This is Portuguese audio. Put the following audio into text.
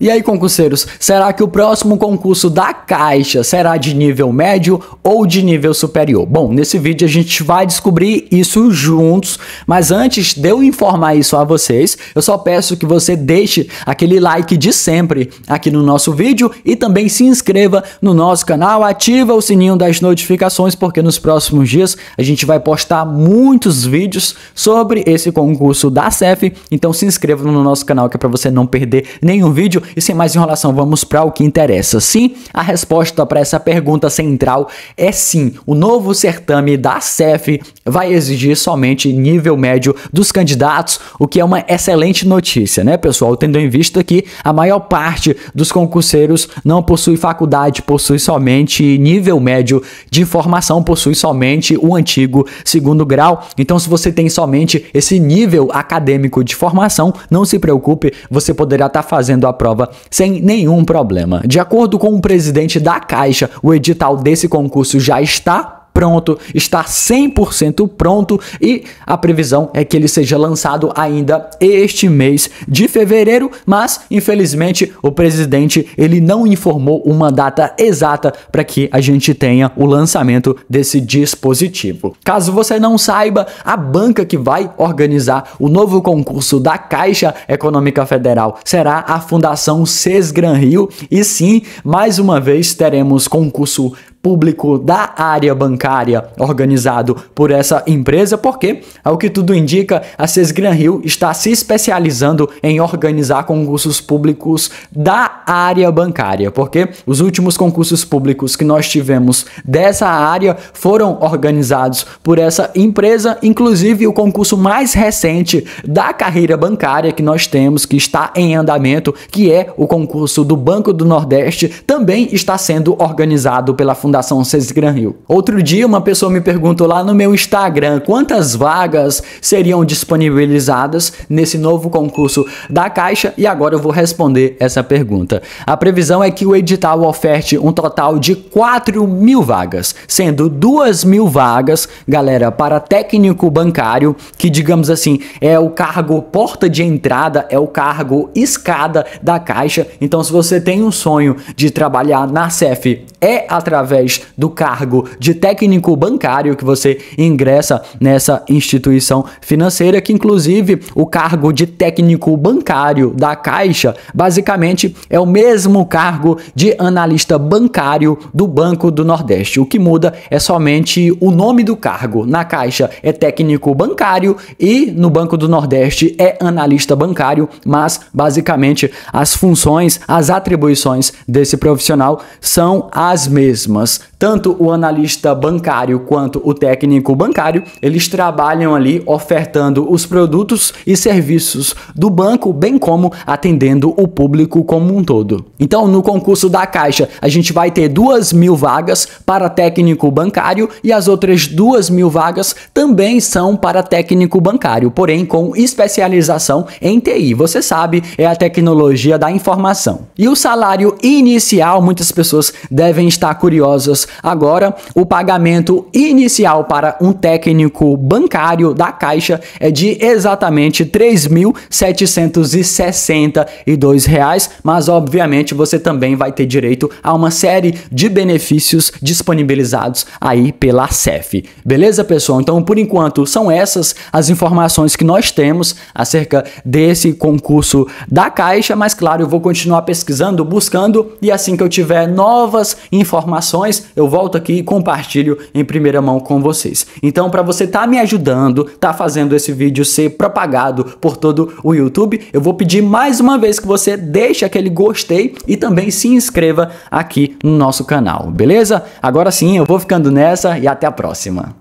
E aí, concurseiros, será que o próximo concurso da Caixa será de nível médio ou de nível superior? Bom, nesse vídeo a gente vai descobrir isso juntos, mas antes de eu informar isso a vocês, eu só peço que você deixe aquele like de sempre aqui no nosso vídeo e também se inscreva no nosso canal, ativa o sininho das notificações, porque nos próximos dias a gente vai postar muitos vídeos sobre esse concurso da CEF, então se inscreva no nosso canal que é para você não perder nenhum vídeo e sem mais enrolação, vamos para o que interessa. Sim, a resposta para essa pergunta central é sim. O novo certame da CEF vai exigir somente nível médio dos candidatos, o que é uma excelente notícia, né, pessoal? Tendo em vista que a maior parte dos concurseiros não possui faculdade, possui somente nível médio de formação, possui somente o antigo segundo grau. Então, se você tem somente esse nível acadêmico de formação, não se preocupe, você poderá estar tá fazendo a prova prova sem nenhum problema. De acordo com o presidente da Caixa, o edital desse concurso já está pronto, está 100% pronto e a previsão é que ele seja lançado ainda este mês de fevereiro, mas infelizmente o presidente ele não informou uma data exata para que a gente tenha o lançamento desse dispositivo. Caso você não saiba, a banca que vai organizar o novo concurso da Caixa Econômica Federal será a Fundação Sesgran Rio e sim, mais uma vez teremos concurso público da área bancária organizado por essa empresa, porque, ao que tudo indica, a Sesgran Rio está se especializando em organizar concursos públicos da área bancária, porque os últimos concursos públicos que nós tivemos dessa área foram organizados por essa empresa, inclusive o concurso mais recente da carreira bancária que nós temos, que está em andamento, que é o concurso do Banco do Nordeste, também está sendo organizado pela Fundação Sesgran Rio. Outro dia, uma pessoa me perguntou lá no meu Instagram quantas vagas seriam disponibilizadas nesse novo concurso da Caixa, e agora eu vou responder essa pergunta. A previsão é que o edital oferte um total de 4 mil vagas, sendo 2 mil vagas, galera, para técnico bancário, que digamos assim, é o cargo porta de entrada, é o cargo escada da Caixa. Então, se você tem um sonho de trabalhar na CEF é através do cargo de técnico bancário que você ingressa nessa instituição financeira, que inclusive o cargo de técnico bancário da Caixa basicamente é o mesmo cargo de analista bancário do Banco do Nordeste. O que muda é somente o nome do cargo. Na Caixa é técnico bancário e no Banco do Nordeste é analista bancário, mas basicamente as funções, as atribuições desse profissional são as as mesmas. Tanto o analista bancário quanto o técnico bancário, eles trabalham ali ofertando os produtos e serviços do banco, bem como atendendo o público como um todo. Então, no concurso da Caixa, a gente vai ter duas mil vagas para técnico bancário e as outras duas mil vagas também são para técnico bancário, porém com especialização em TI. Você sabe, é a tecnologia da informação. E o salário inicial, muitas pessoas devem devem estar curiosas agora. O pagamento inicial para um técnico bancário da Caixa é de exatamente R$ 3.762, mas obviamente você também vai ter direito a uma série de benefícios disponibilizados aí pela CEF. Beleza, pessoal? Então, por enquanto, são essas as informações que nós temos acerca desse concurso da Caixa, mas claro, eu vou continuar pesquisando, buscando e assim que eu tiver novas informações, eu volto aqui e compartilho em primeira mão com vocês. Então, para você estar tá me ajudando, tá fazendo esse vídeo ser propagado por todo o YouTube, eu vou pedir mais uma vez que você deixe aquele gostei e também se inscreva aqui no nosso canal, beleza? Agora sim, eu vou ficando nessa e até a próxima.